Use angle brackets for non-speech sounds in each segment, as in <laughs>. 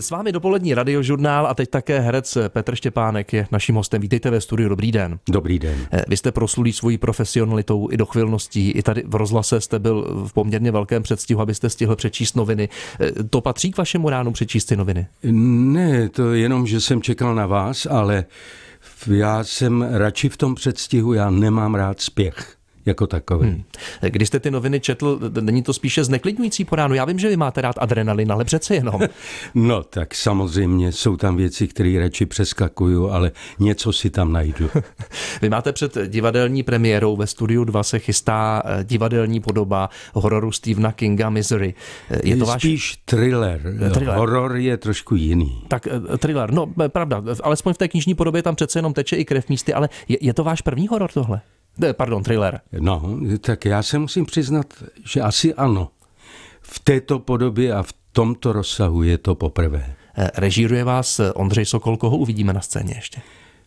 S vámi dopolední radiožurnál a teď také herec Petr Štěpánek je naším hostem. Vítejte ve studiu, dobrý den. Dobrý den. Eh, vy jste proslulí svojí profesionalitou i dochvilností. I tady v rozhlase jste byl v poměrně velkém předstihu, abyste stihl přečíst noviny. Eh, to patří k vašemu ránu přečíst ty noviny? Ne, to jenom, že jsem čekal na vás, ale já jsem radši v tom předstihu, já nemám rád spěch jako takový. Hmm. Když jste ty noviny četl, není to spíše zneklidňující po ránu? Já vím, že vy máte rád adrenalin, ale přece jenom. <laughs> no tak samozřejmě jsou tam věci, které radši přeskakuju, ale něco si tam najdu. <laughs> vy máte před divadelní premiérou ve Studiu 2 se chystá eh, divadelní podoba hororu Stevena Kinga Misery. Eh, je to váš... Spíš thriller. thriller. Horor je trošku jiný. Tak eh, thriller, no pravda, alespoň v té knižní podobě tam přece jenom teče i krev místy, ale je, je to váš první horor tohle? Eh, pardon, thriller. No, tak já se musím přiznat, že asi ano. V této podobě a v tomto rozsahu je to poprvé. Eh, režíruje vás eh, Ondřej Sokol, koho uvidíme na scéně ještě?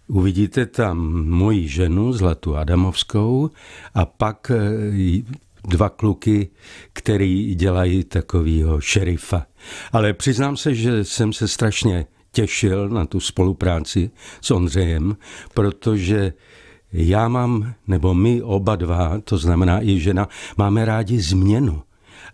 Uvidíte tam moji ženu Zlatu Adamovskou a pak dva kluky, který dělají takového šerifa. Ale přiznám se, že jsem se strašně těšil na tu spolupráci s Ondřejem, protože já mám, nebo my oba dva, to znamená i žena, máme rádi změnu.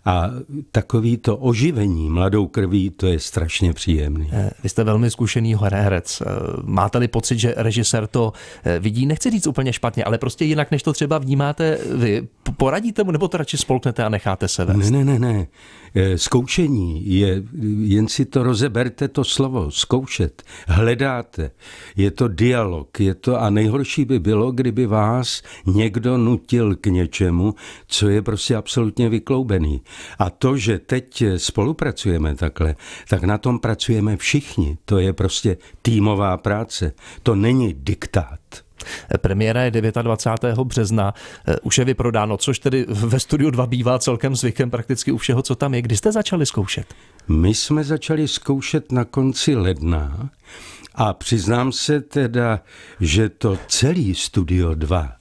A takový to oživení mladou krví, to je strašně příjemný. Eh, vy jste velmi zkušený herec. Eh, máte-li pocit, že režisér to eh, vidí, nechci říct úplně špatně, ale prostě jinak, než to třeba vnímáte vy, poradíte mu, nebo to radši spolknete a necháte se vést? Ne, ne, ne, ne. Eh, zkoušení je, jen si to rozeberte to slovo, zkoušet, hledáte. Je to dialog, je to a nejhorší by bylo, kdyby vás někdo nutil k něčemu, co je prostě absolutně vykloubený. A to, že teď spolupracujeme takhle, tak na tom pracujeme všichni. To je prostě týmová práce. To není diktát. Premiéra je 29. března, eh, už je vyprodáno, což tedy ve studiu 2 bývá celkem zvykem prakticky u všeho, co tam je. Kdy jste začali zkoušet? My jsme začali zkoušet na konci ledna a přiznám se teda, že to celý Studio 2,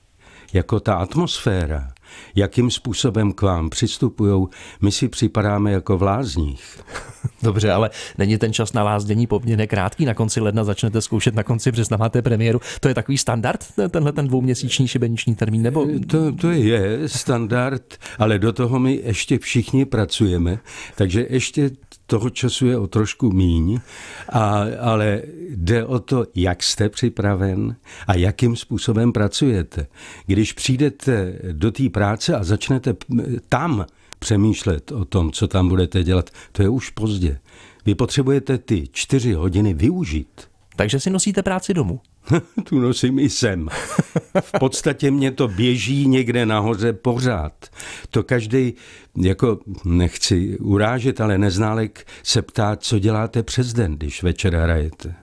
jako ta atmosféra, jakým způsobem k vám přistupují, my si připadáme jako v lázních. <laughs> Dobře, ale není ten čas na lázdění poměrně krátký. Na konci ledna začnete zkoušet, na konci března máte premiéru. To je takový standard, tenhle ten dvouměsíční šibeniční termín? Nebo... To, to je standard, ale do toho my ještě všichni pracujeme, takže ještě toho času je o trošku míň, a, ale jde o to, jak jste připraven a jakým způsobem pracujete. Když přijdete do té práce a začnete tam přemýšlet o tom, co tam budete dělat, to je už pozdě. Vy potřebujete ty čtyři hodiny využít. Takže si nosíte práci domů. <laughs> tu nosím i sem. V podstatě mě to běží někde nahoře pořád. To každý, jako nechci urážet, ale neználek se ptá, co děláte přes den, když večer hrajete.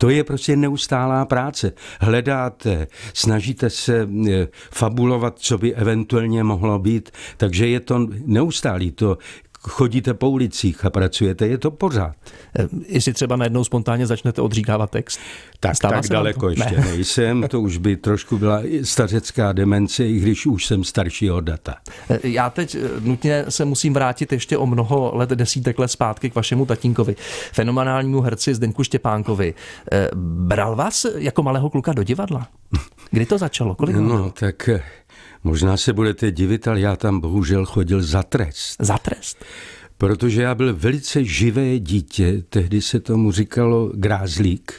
To je prostě neustálá práce. Hledáte, snažíte se e, fabulovat, co by eventuálně mohlo být, takže je to neustálý. To chodíte po ulicích a pracujete, je to pořád. Eh, jestli třeba najednou spontánně začnete odříkávat text. Tak, Stává tak daleko ještě ne. nejsem, to už by trošku byla stařecká demence, i když už jsem staršího data. Eh, já teď eh, nutně se musím vrátit ještě o mnoho let, desítek let zpátky k vašemu tatínkovi, fenomenálnímu herci Zdenku Štěpánkovi. Bral vás jako malého kluka do divadla? Kdy to začalo? Kolik no, tak Možná se budete divit, ale já tam bohužel chodil za trest. Za trest? Protože já byl velice živé dítě, tehdy se tomu říkalo grázlík.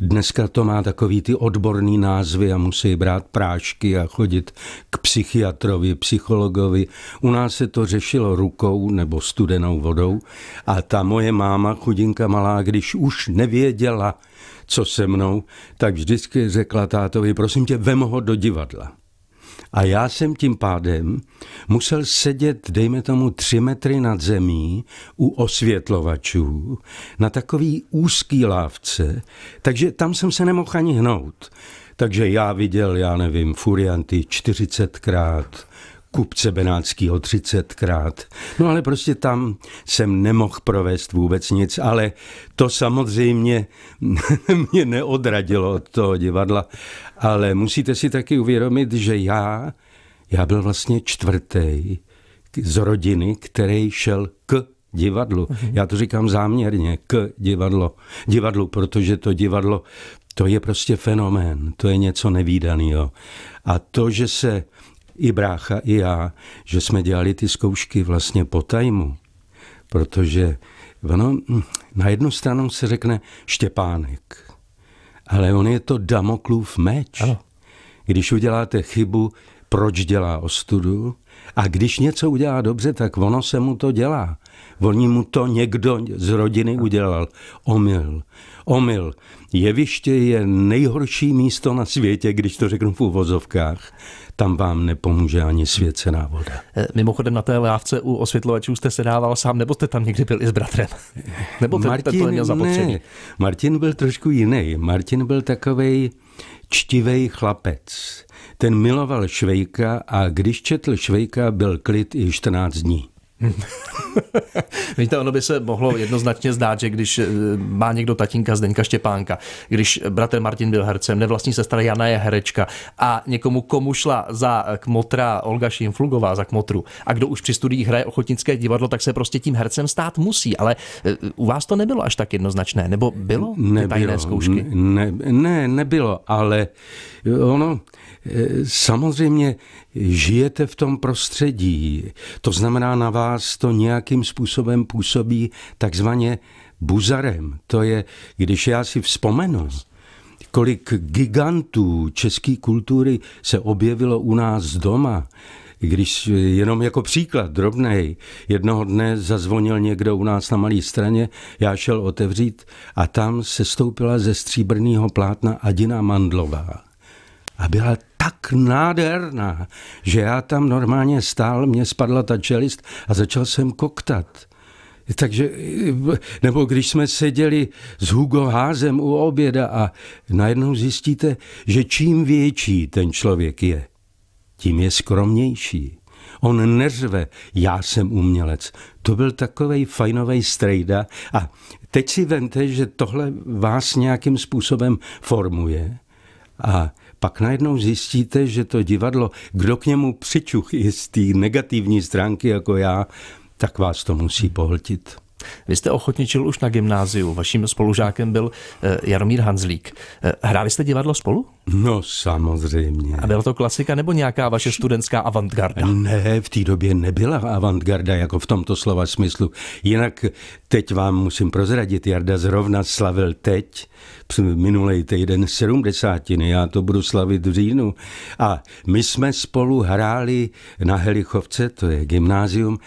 Dneska to má takový ty odborný názvy a musí brát prášky a chodit k psychiatrovi, psychologovi. U nás se to řešilo rukou nebo studenou vodou a ta moje máma, chudinka malá, když už nevěděla, co se mnou, tak vždycky řekla tátovi, prosím tě, vem ho do divadla. A já jsem tím pádem musel sedět, dejme tomu, tři metry nad zemí u osvětlovačů na takový úzký lávce, takže tam jsem se nemohl ani hnout. Takže já viděl, já nevím, Furianty 40krát, kupce benátskýho 30krát. No ale prostě tam jsem nemohl provést vůbec nic, ale to samozřejmě <laughs> mě neodradilo od toho divadla. Ale musíte si taky uvědomit, že já, já byl vlastně čtvrtý z rodiny, který šel k divadlu. Mhm. Já to říkám záměrně, k divadlo, divadlu, protože to divadlo, to je prostě fenomén, to je něco nevýdaného. A to, že se i brácha, i já, že jsme dělali ty zkoušky vlastně po tajmu, protože ono, hm, na jednu stranu se řekne Štěpánek, ale on je to Damoklův meč. Ano. Když uděláte chybu, proč dělá ostudu? A když něco udělá dobře, tak ono se mu to dělá. Oni mu to někdo z rodiny udělal. Omyl. Omyl. Jeviště je nejhorší místo na světě, když to řeknu v uvozovkách. Tam vám nepomůže ani svěcená voda. Eh, mimochodem na té lávce u osvětlovačů jste se dával sám, nebo jste tam někdy byl i s bratrem? <laughs> Nebo ten, Martin, ten to Ne. Martin byl trošku jiný. Martin byl takový čtivý chlapec. Ten miloval Švejka a když četl Švejka, byl klid i 14 dní. <laughs> Víte, ono by se mohlo jednoznačně zdát, že když eh, má někdo tatínka Zdeňka Štěpánka, když bratr Martin byl hercem, nevlastní sestra Jana je herečka a někomu, komu šla za kmotra Olga Šimflugová, za kmotru, a kdo už při studiích hraje ochotnické divadlo, tak se prostě tím hercem stát musí. Ale eh, u vás to nebylo až tak jednoznačné, nebo bylo nebylo, tajné zkoušky? Ne, ne, nebylo, ale eh, ono, Samozřejmě žijete v tom prostředí, to znamená na vás to nějakým způsobem působí takzvaně buzarem. To je, když já si vzpomenu, kolik gigantů české kultury se objevilo u nás doma, když jenom jako příklad drobnej, jednoho dne zazvonil někdo u nás na malé straně, já šel otevřít a tam se stoupila ze stříbrného plátna Adina Mandlová a byla tak nádherná, že já tam normálně stál, mě spadla ta čelist a začal jsem koktat. Takže, nebo když jsme seděli s Hugo Házem u oběda a najednou zjistíte, že čím větší ten člověk je, tím je skromnější. On neřve, já jsem umělec. To byl takový fajnový strejda. A teď si vente, že tohle vás nějakým způsobem formuje. A pak najednou zjistíte, že to divadlo, kdo k němu přičuch i z té negativní stránky jako já, tak vás to musí pohltit. Vy jste ochotničil už na gymnáziu, vaším spolužákem byl eh, Jaromír Hanzlík. Eh, hráli jste divadlo spolu? No samozřejmě. A byla to klasika nebo nějaká vaše studentská avantgarda? Ne, v té době nebyla avantgarda jako v tomto slova smyslu. Jinak teď vám musím prozradit, Jarda zrovna slavil teď, minulý týden sedmdesátiny, já to budu slavit v říjnu. A my jsme spolu hráli na Helichovce, to je gymnázium,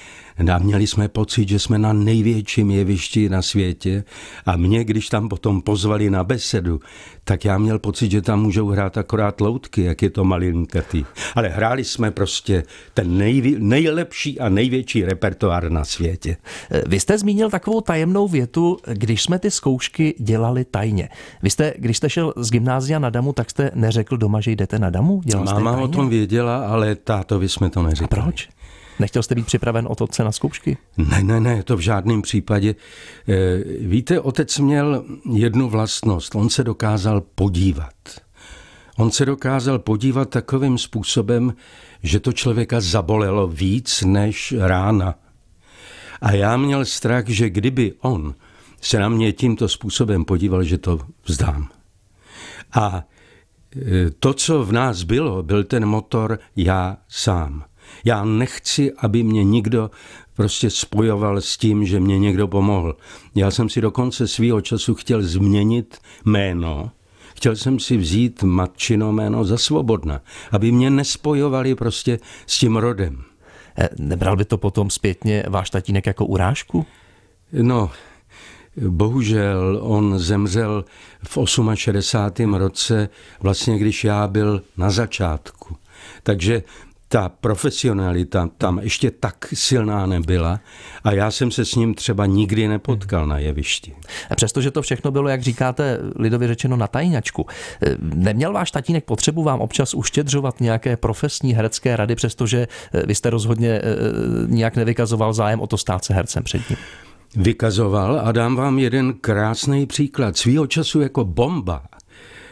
no a měli jsme pocit, že jsme na největším jevišti na světě. A mě, když tam potom pozvali na besedu, tak já měl pocit, že tam můžou můžou hrát akorát loutky, jak je to malinkatý. Ale hráli jsme prostě ten nejví, nejlepší a největší repertoár na světě. Eh, vy jste zmínil takovou tajemnou větu, když jsme ty zkoušky dělali tajně. Vy jste, když jste šel z gymnázia na Damu, tak jste neřekl doma, že jdete na Damu? Dělal Máma tajně? o tom věděla, ale tátovi jsme to neřekli. A proč? Nechtěl jste být připraven od otce na zkoušky? Ne, ne, ne, to v žádném případě. Eh, víte, otec měl jednu vlastnost. On se dokázal podívat. On se dokázal podívat takovým způsobem, že to člověka zabolelo víc než rána. A já měl strach, že kdyby on se na mě tímto způsobem podíval, že to vzdám. A e, to, co v nás bylo, byl ten motor já sám. Já nechci, aby mě nikdo prostě spojoval s tím, že mě někdo pomohl. Já jsem si dokonce svýho svého času chtěl změnit jméno, Chtěl jsem si vzít matčino jméno za svobodna, aby mě nespojovali prostě s tím rodem. E, nebral by to potom zpětně váš tatínek jako urážku? No, bohužel on zemřel v 68. roce, vlastně když já byl na začátku. Takže ta profesionalita tam ještě tak silná nebyla a já jsem se s ním třeba nikdy nepotkal mhm. na jevišti. A přestože to všechno bylo, jak říkáte, lidově řečeno na tajňačku, eh, neměl váš tatínek potřebu vám občas uštědřovat nějaké profesní herecké rady, přestože eh, vy jste rozhodně eh, nějak nevykazoval zájem o to stát se hercem před ním? Vykazoval a dám vám jeden krásný příklad. Svýho času jako bomba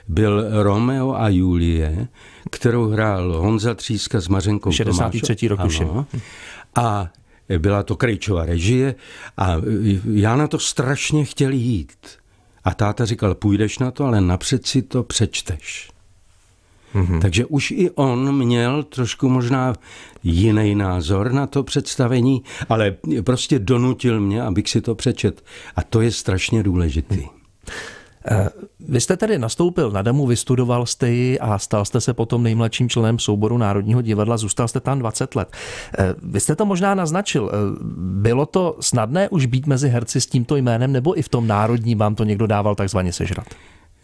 byl Romeo a Julie, kterou hrál Honza Tříska s Mařenkou 63. rok A byla to Krejčová režie a já na to strašně chtěl jít. A táta říkal, půjdeš na to, ale napřed si to přečteš. Mm-hmm. Takže už i on měl trošku možná jiný názor na to představení, ale prostě donutil mě, abych si to přečet. A to je strašně důležitý. Mm. Eh, vy jste tedy nastoupil na Damu, vystudoval jste ji a stal jste se potom nejmladším členem souboru Národního divadla, zůstal jste tam 20 let. Eh, vy jste to možná naznačil, eh, bylo to snadné už být mezi herci s tímto jménem, nebo i v tom národním vám to někdo dával takzvaně sežrat?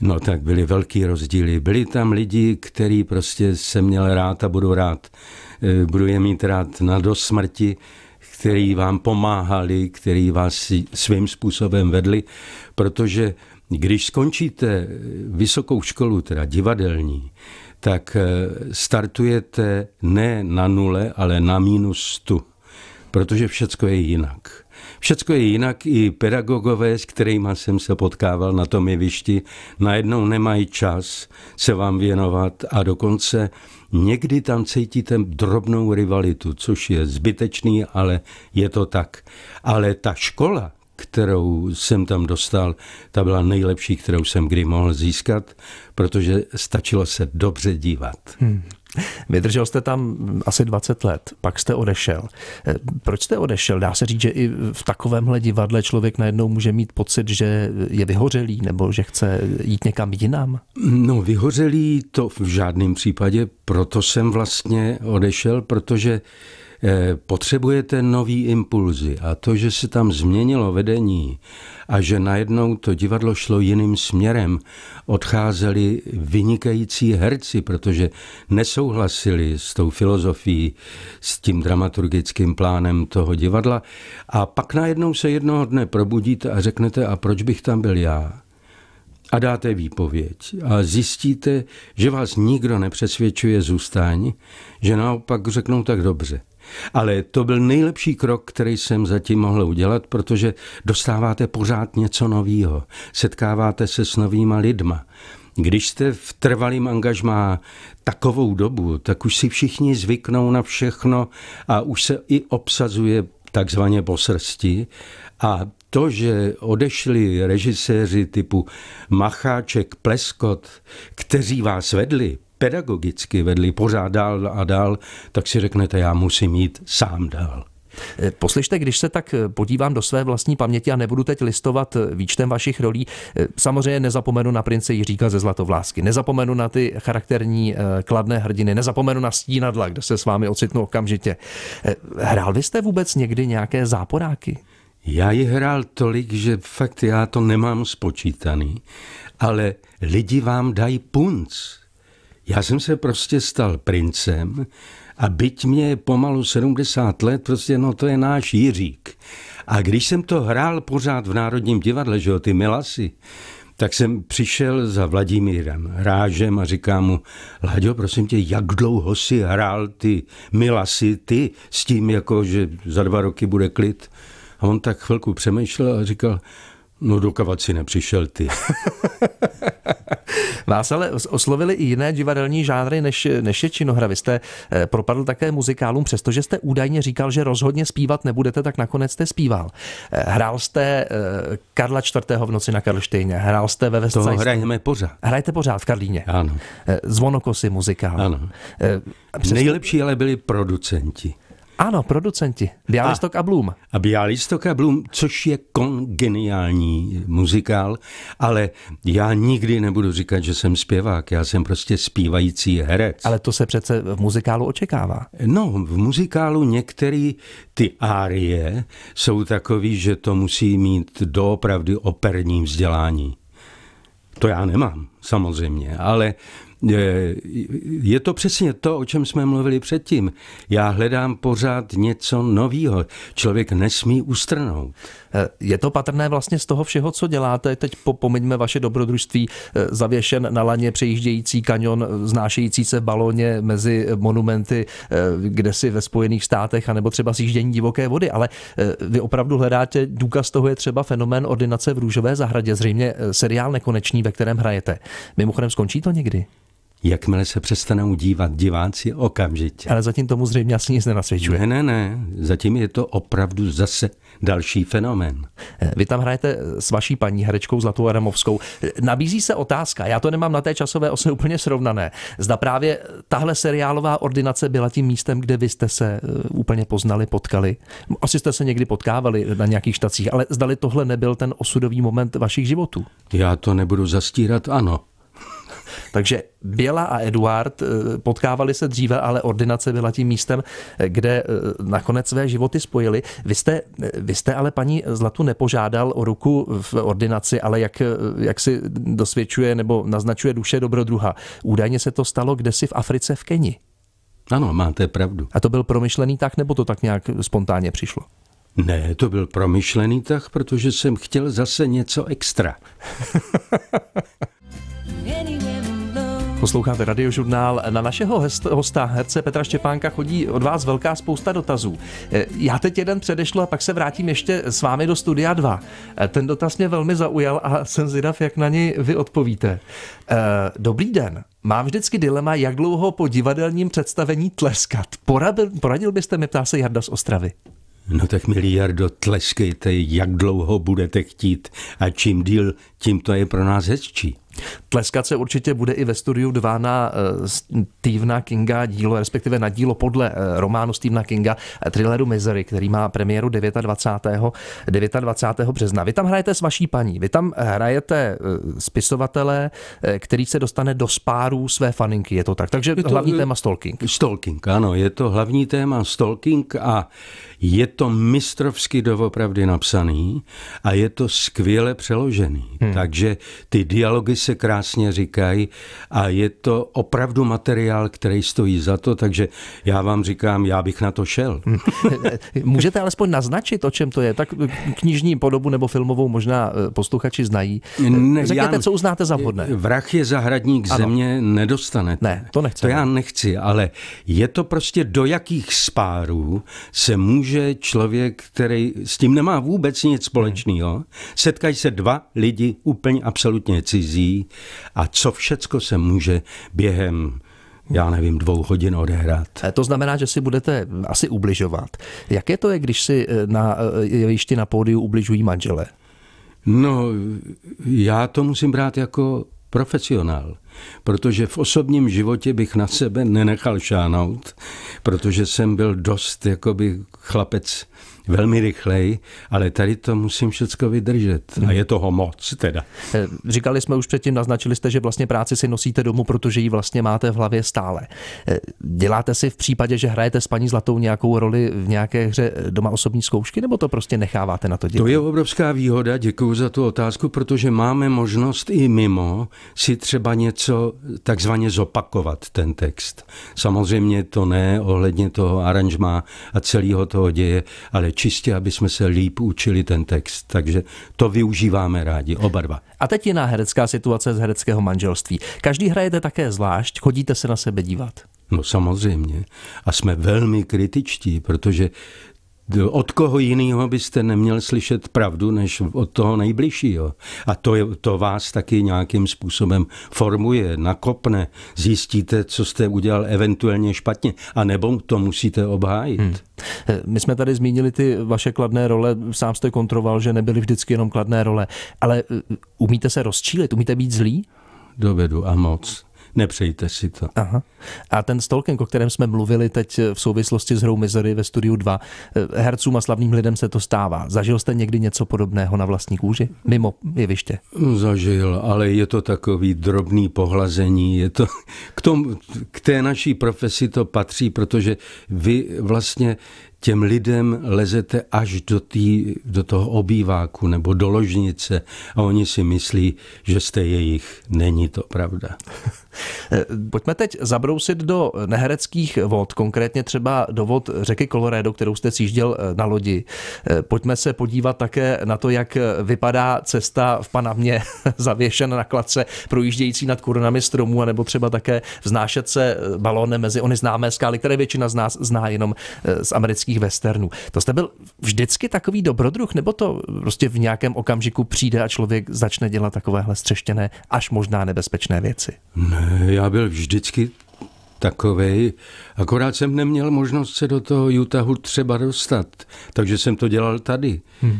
No tak byly velký rozdíly. Byli tam lidi, který prostě se měl rád a budu rád. Budu je mít rád na do smrti, který vám pomáhali, který vás svým způsobem vedli, protože když skončíte vysokou školu, teda divadelní, tak eh, startujete ne na nule, ale na minus tu, protože všecko je jinak. Všecko je jinak, i pedagogové, s kterými jsem se potkával na tom jevišti, najednou nemají čas se vám věnovat a dokonce někdy tam cítíte drobnou rivalitu, což je zbytečný, ale je to tak. Ale ta škola, kterou jsem tam dostal, ta byla nejlepší, kterou jsem kdy mohl získat, protože stačilo se dobře dívat. Hmm. Vydržel jste tam asi 20 let, pak jste odešel. Eh, proč jste odešel? Dá se říct, že i v takovémhle divadle člověk najednou může mít pocit, že je vyhořelý nebo že chce jít někam jinam? No, vyhořelý to v žádném případě, proto jsem vlastně odešel, protože Eh, potřebujete nový impulzy a to, že se tam změnilo vedení a že najednou to divadlo šlo jiným směrem, odcházeli vynikající herci, protože nesouhlasili s tou filozofií, s tím dramaturgickým plánem toho divadla a pak najednou se jednoho dne probudíte a řeknete, a proč bych tam byl já? a dáte výpověď a zjistíte, že vás nikdo nepřesvědčuje zůstání, že naopak řeknou tak dobře. Ale to byl nejlepší krok, který jsem zatím mohl udělat, protože dostáváte pořád něco nového, setkáváte se s novýma lidma. Když jste v trvalém angažmá takovou dobu, tak už si všichni zvyknou na všechno a už se i obsazuje takzvaně po srsti a to, že odešli režiséři typu Macháček, Pleskot, kteří vás vedli, pedagogicky vedli pořád dál a dál, tak si řeknete, já musím jít sám dál. Eh, poslyšte, když se tak eh, podívám do své vlastní paměti a nebudu teď listovat eh, výčtem vašich rolí, samozřejmě nezapomenu na prince Jiříka ze Zlatovlásky, nezapomenu na ty charakterní kladné hrdiny, nezapomenu na Stínadla, kde se s vámi ocitnu okamžitě. Hrál vy jste vůbec někdy nějaké záporáky? Já ji hrál tolik, že fakt já to nemám spočítaný, ale lidi vám dají punc. Já jsem se prostě stal princem a byť mě je pomalu 70 let, prostě no to je náš Jiřík. A když jsem to hrál pořád v Národním divadle, že jo, ty milasy, tak jsem přišel za Vladimírem Rážem a říkám mu, Láďo, prosím tě, jak dlouho si hrál ty milasy, ty s tím, jako, že za dva roky bude klid. A on tak chvilku přemýšlel a říkal, No dokavat si nepřišel ty. <laughs> Vás ale oslovili i jiné divadelní žánry než, než je činohra. Vy jste eh, propadl také muzikálům, přestože jste údajně říkal, že rozhodně zpívat nebudete, tak nakonec jste zpíval. Eh, hrál jste eh, Karla IV. v noci na Karlštejně, hrál jste ve Vestce. To hrajeme pořád. Hrajete pořád v Karlíně. Ano. Zvonokosy muzikál. Ano. Přesto... Nejlepší ale byli producenti. Ano, producenti. Bialystok a, a Blum. A Bialystok a Blum, což je kongeniální muzikál, ale já nikdy nebudu říkat, že jsem zpěvák, já jsem prostě zpívající herec. Ale to se přece v muzikálu očekává. No, v muzikálu některé ty árie jsou takový, že to musí mít doopravdy operní vzdělání. To já nemám, samozřejmě, ale Eh, je to přesně to, o čem jsme mluvili předtím. Já hledám pořád něco nového. Člověk nesmí ustrnout. Eh, je to patrné vlastně z toho všeho, co děláte. Teď pomeňme vaše dobrodružství eh, zavěšen na laně přejíždějící kanion, znášející se baloně mezi monumenty, kde si ve Spojených státech, anebo třeba zjíždění divoké vody. Ale vy opravdu hledáte, důkaz toho je třeba fenomén ordinace v Růžové zahradě, zřejmě seriál Nekonečný, ve kterém hrajete. Mimochodem, skončí to někdy? Jakmile se přestanou dívat diváci okamžitě. Ale zatím tomu zřejmě asi nic nenasvědčuje. Ne, ne, ne. Zatím je to opravdu zase další fenomén. Eh, vy tam hrajete eh, s vaší paní herečkou Zlatou Aramovskou. Eh, nabízí se otázka, já to nemám na té časové ose úplně srovnané. Zda právě tahle seriálová ordinace byla tím místem, kde vy jste se úplně poznali, potkali. Asi jste se někdy potkávali na nějakých štacích, ale zdali tohle nebyl ten osudový moment vašich životů. Já to nebudu zastírat, ano. Takže Běla a Eduard eh, potkávali se dříve, ale ordinace byla tím místem, eh, kde eh, nakonec své životy spojili. Vy jste, vy jste ale paní Zlatu nepožádal o ruku v ordinaci, ale jak, jak si dosvědčuje nebo naznačuje duše dobrodruha. Údajně se to stalo kdesi v Africe v Keni. Ano, máte pravdu. A to byl promyšlený tak, nebo to tak nějak spontánně přišlo? Ne, to byl promyšlený tah, protože jsem chtěl zase něco extra. <laughs> Posloucháte radiožurnál. Na našeho hosta, herce Petra Štěpánka, chodí od vás velká spousta dotazů. Eh, já teď jeden předešlu a pak se vrátím ještě s vámi do Studia 2. Eh, ten dotaz mě velmi zaujal a jsem zvědav, jak na něj vy odpovíte. Eh, dobrý den. Mám vždycky dilema, jak dlouho po divadelním představení tleskat. Poradil, poradil byste mi, ptá se Jarda z Ostravy. No tak miliardo, tleskejte, jak dlouho budete chtít a čím díl, tím to je pro nás hezčí. Tleskat se určitě bude i ve studiu 2 na eh, Stevena Kinga dílo, respektive na dílo podle eh, románu Stevena Kinga eh, thrilleru Misery, který má premiéru 29. 29. března. Vy tam hrajete s vaší paní, vy tam hrajete spisovatele, který se dostane do spáru své faninky, je to tak. Takže je to, hlavní téma stalking. Stalking, ano, je to hlavní téma stalking a je to mistrovsky doopravdy napsaný a je to skvěle přeložený. Hmm. Takže ty dialogy se se krásně říkají a je to opravdu materiál, který stojí za to, takže já vám říkám, já bych na to šel. <laughs> Můžete alespoň naznačit, o čem to je? Tak eh, knižní podobu nebo filmovou možná eh, posluchači znají. Ne, eh, Řekněte, já, co uznáte za vhodné. Vrah je zahradník ano. země, nedostanete. Ne, to nechci. To já nechci, ale je to prostě do jakých spárů se může člověk, který s tím nemá vůbec nic společného, hmm. setkají se dva lidi úplně absolutně cizí, a co všecko se může během já nevím, dvou hodin odehrát. Eh, to znamená, že si budete hm, asi ubližovat. Jaké to je, eh, když si eh, na jevišti na pódiu ubližují manžele? No, já to musím brát jako profesionál, protože v osobním životě bych na sebe nenechal šánout, protože jsem byl dost jakoby chlapec velmi rychleji, ale tady to musím všechno vydržet. Mhm. A je toho moc teda. Eh, říkali jsme už předtím, naznačili jste, že vlastně práci si nosíte domů, protože ji vlastně máte v hlavě stále. Eh, děláte si v případě, že hrajete s paní Zlatou nějakou roli v nějaké hře eh, doma osobní zkoušky, nebo to prostě necháváte na to dělat? To je obrovská výhoda, děkuji za tu otázku, protože máme možnost i mimo si třeba něco takzvaně zopakovat ten text. Samozřejmě to ne ohledně toho aranžma a celého toho děje, ale čistě, aby jsme se líp učili ten text. Takže to využíváme rádi, oba dva. A teď na herecká situace z hereckého manželství. Každý hrajete také zvlášť, chodíte se na sebe dívat. No samozřejmě. A jsme velmi kritičtí, protože od koho jiného byste neměl slyšet pravdu, než od toho nejbližšího. A to, je, to vás taky nějakým způsobem formuje, nakopne, zjistíte, co jste udělal eventuálně špatně, a nebo to musíte obhájit. Hmm. Eh, my jsme tady zmínili ty vaše kladné role, sám jste kontroval, že nebyly vždycky jenom kladné role, ale eh, umíte se rozčílit, umíte být zlý? Dovedu a moc. Nepřejte si to. Aha. A ten stalking, o kterém jsme mluvili teď eh, v souvislosti s hrou Misery ve studiu 2, eh, hercům a slavným lidem se to stává. Zažil jste někdy něco podobného na vlastní kůži? Mimo jeviště. Zažil, ale je to takový drobný pohlazení. Je to, k, tom, k té naší profesi to patří, protože vy vlastně těm lidem lezete až do, tý, do toho obýváku nebo do ložnice a oni si myslí, že jste jejich. Není to pravda. <laughs> Pojďme teď zabrousit do nehereckých vod, konkrétně třeba do vod řeky Colorado, kterou jste sjížděl eh, na lodi. Eh, pojďme se podívat také na to, jak eh, vypadá cesta v Panamě <laughs> zavěšen na kladce, projíždějící nad korunami stromů, anebo třeba také vznášet se balónem mezi ony známé skály, které většina z nás zná jenom z amerických amerických westernů. To jste byl vždycky takový dobrodruh, nebo to prostě v nějakém okamžiku přijde a člověk začne dělat takovéhle střeštěné, až možná nebezpečné věci? Ne, já byl vždycky takovej. Akorát jsem neměl možnost se do toho Utahu třeba dostat, takže jsem to dělal tady. Hmm.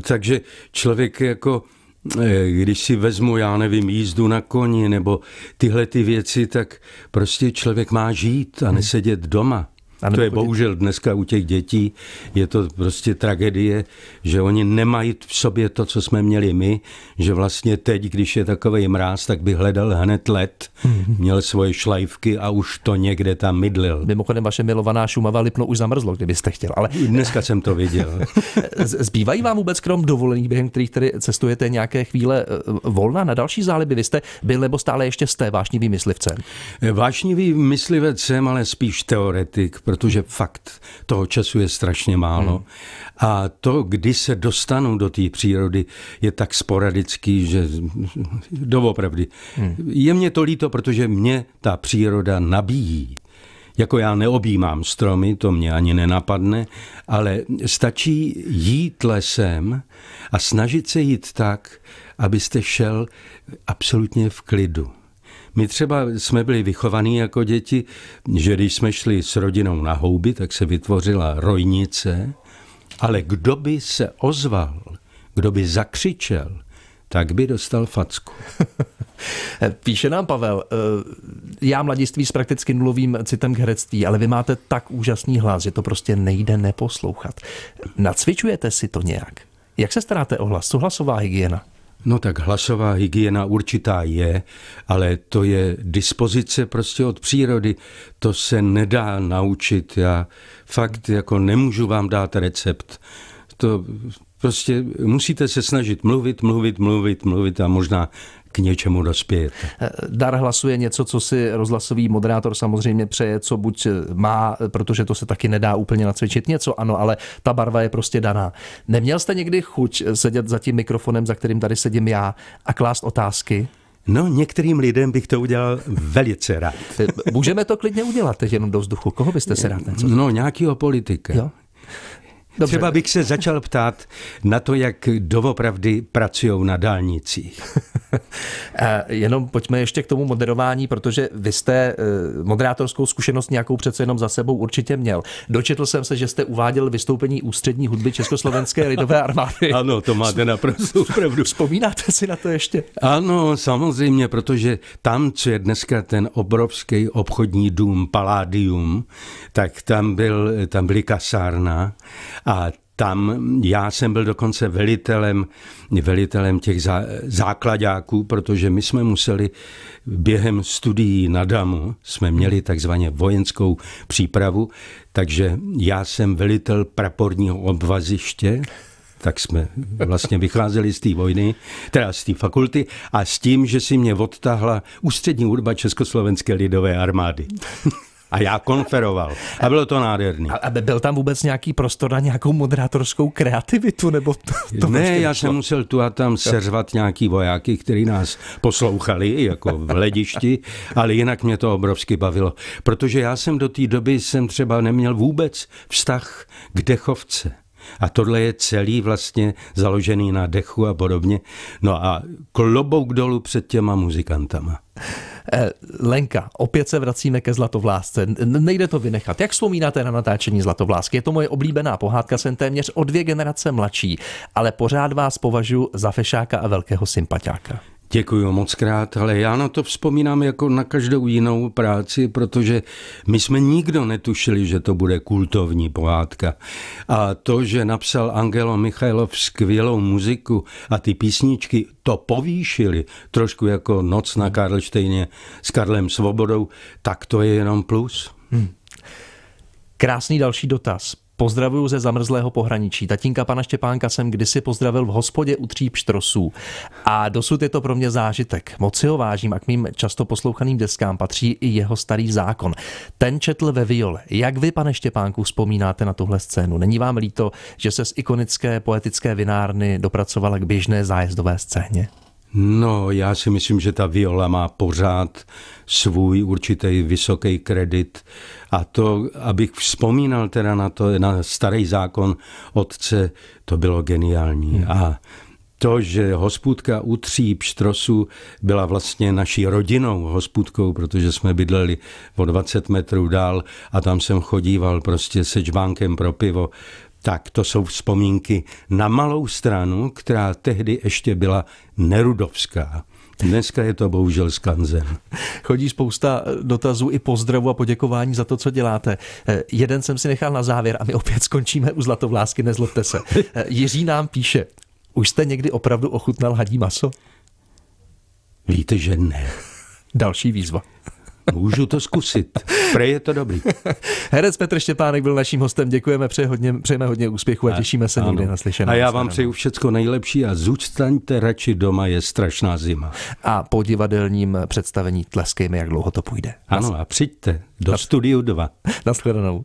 Takže člověk jako, eh, když si vezmu, já nevím, jízdu na koni nebo tyhle ty věci, tak prostě člověk má žít a hmm. nesedět doma. Ano, to je bohužel dneska u těch dětí, je to prostě tragédie, že oni nemají v sobě to, co jsme měli my, že vlastně teď, když je takový mráz, tak by hledal hned let, mhm. měl svoje šlajvky a už to někde tam mydlil. Mimochodem vaše milovaná Šumava Lipno už zamrzlo, kdybyste chtěl, ale... Dneska jsem to viděl. <laughs> Zbývají vám vůbec krom dovolených, během kterých tedy cestujete nějaké chvíle eh, volna na další záliby? Vy jste byl nebo stále ještě jste vášnivý myslivcem? Vášnivý myslivec jsem, ale spíš teoretik protože fakt toho času je strašně málo. Hmm. A to, kdy se dostanu do té přírody, je tak sporadický, že doopravdy. Hmm. Je mě to líto, protože mě ta příroda nabíjí. Jako já neobjímám stromy, to mě ani nenapadne, ale stačí jít lesem a snažit se jít tak, abyste šel absolutně v klidu. My třeba jsme byli vychovaní jako děti, že když jsme šli s rodinou na houby, tak se vytvořila rojnice, ale kdo by se ozval, kdo by zakřičel, tak by dostal facku. <laughs> Píše nám Pavel, eh, já mladiství s prakticky nulovým citem k herectví, ale vy máte tak úžasný hlas, že to prostě nejde neposlouchat. Nacvičujete si to nějak? Jak se staráte o hlas? Co hlasová hygiena? No tak hlasová hygiena určitá je, ale to je dispozice prostě od přírody. To se nedá naučit. Já fakt jako nemůžu vám dát recept. To, Prostě musíte se snažit mluvit, mluvit, mluvit, mluvit a možná k něčemu dospět. Eh, Dar hlasuje něco, co si rozhlasový moderátor samozřejmě přeje, co buď eh, má, protože to se taky nedá úplně nacvičit něco, ano, ale ta barva je prostě daná. Neměl jste někdy chuť eh, sedět za tím mikrofonem, za kterým tady sedím já a klást otázky? No, některým lidem bych to udělal velice rád. Můžeme to klidně udělat, teď jenom do vzduchu. Koho byste se rád něco? No, nějakého politika. Jo? Dobře. Třeba bych se začal ptát na to, jak doopravdy pracují na dálnicích. <laughs> Eh, jenom pojďme ještě k tomu moderování, protože vy jste eh, moderátorskou zkušenost nějakou přece jenom za sebou určitě měl. Dočetl jsem se, že jste uváděl vystoupení ústřední hudby Československé lidové <laughs> armády. ano, to máte naprosto pravdu. Vzpomínáte si na to ještě? Ano, samozřejmě, protože tam, co je dneska ten obrovský obchodní dům Palladium, tak tam, byl, tam byly kasárna a tam já jsem byl dokonce velitelem, velitelem těch zá, základáků, protože my jsme museli během studií na DAMu, jsme měli takzvaně vojenskou přípravu, takže já jsem velitel praporního obvaziště, tak jsme vlastně vycházeli z té vojny, teda z té fakulty a s tím, že si mě odtahla ústřední hudba Československé lidové armády. A já konferoval. A bylo to nádherný. A byl tam vůbec nějaký prostor na nějakou moderátorskou kreativitu? Nebo to, to ne, prostě já jsem musel tu a tam seřvat nějaký vojáky, který nás poslouchali, jako v hledišti, ale jinak mě to obrovsky bavilo. Protože já jsem do té doby jsem třeba neměl vůbec vztah k dechovce. A tohle je celý vlastně založený na dechu a podobně. No a klobouk dolů před těma muzikantama. Eh, Lenka, opět se vracíme ke Zlatovlásce. Nejde to vynechat. Jak vzpomínáte na natáčení Zlatovlásky? Je to moje oblíbená pohádka, jsem téměř o dvě generace mladší, ale pořád vás považuji za fešáka a velkého sympatiáka. Děkuji moc krát, ale já na to vzpomínám jako na každou jinou práci, protože my jsme nikdo netušili, že to bude kultovní pohádka. A to, že napsal Angelo Michailov skvělou muziku a ty písničky to povýšili, trošku jako Noc na Karlštejně s Karlem Svobodou, tak to je jenom plus. Hmm. Krásný další dotaz. Pozdravuju ze zamrzlého pohraničí. Tatínka pana Štěpánka jsem kdysi pozdravil v hospodě u tří pštrosů. A dosud je to pro mě zážitek. Moc si ho vážím a k mým často poslouchaným deskám patří i jeho starý zákon. Ten četl ve Viole. Jak vy, pane Štěpánku, vzpomínáte na tuhle scénu? Není vám líto, že se z ikonické poetické vinárny dopracovala k běžné zájezdové scéně? No, já si myslím, že ta viola má pořád svůj určitý vysoký kredit. A to, abych vzpomínal teda na, to, na starý zákon otce, to bylo geniální. Hmm. A to, že hospůdka u tří pštrosů byla vlastně naší rodinou hospůdkou, protože jsme bydleli o 20 metrů dál a tam jsem chodíval prostě se čbánkem pro pivo tak to jsou vzpomínky na malou stranu, která tehdy ještě byla nerudovská. Dneska je to bohužel skanzen. Chodí spousta eh, dotazů i pozdravu a poděkování za to, co děláte. Eh, jeden jsem si nechal na závěr a my opět skončíme u Zlatovlásky, nezlobte se. Eh, Jiří nám píše, už jste někdy opravdu ochutnal hadí maso? Víte, že ne. Další výzva. Můžu to zkusit. Pre je to dobrý. <laughs> Herec Petr Štěpánek byl naším hostem. Děkujeme, přeje hodně, přejeme hodně úspěchu a, těšíme se ano. někdy na slyšenou. A já vám přeju všechno nejlepší a zůstaňte radši doma, je strašná zima. A po divadelním představení tleskejme, jak dlouho to půjde. Ano, a přijďte do studiu 2. <laughs> Naschledanou.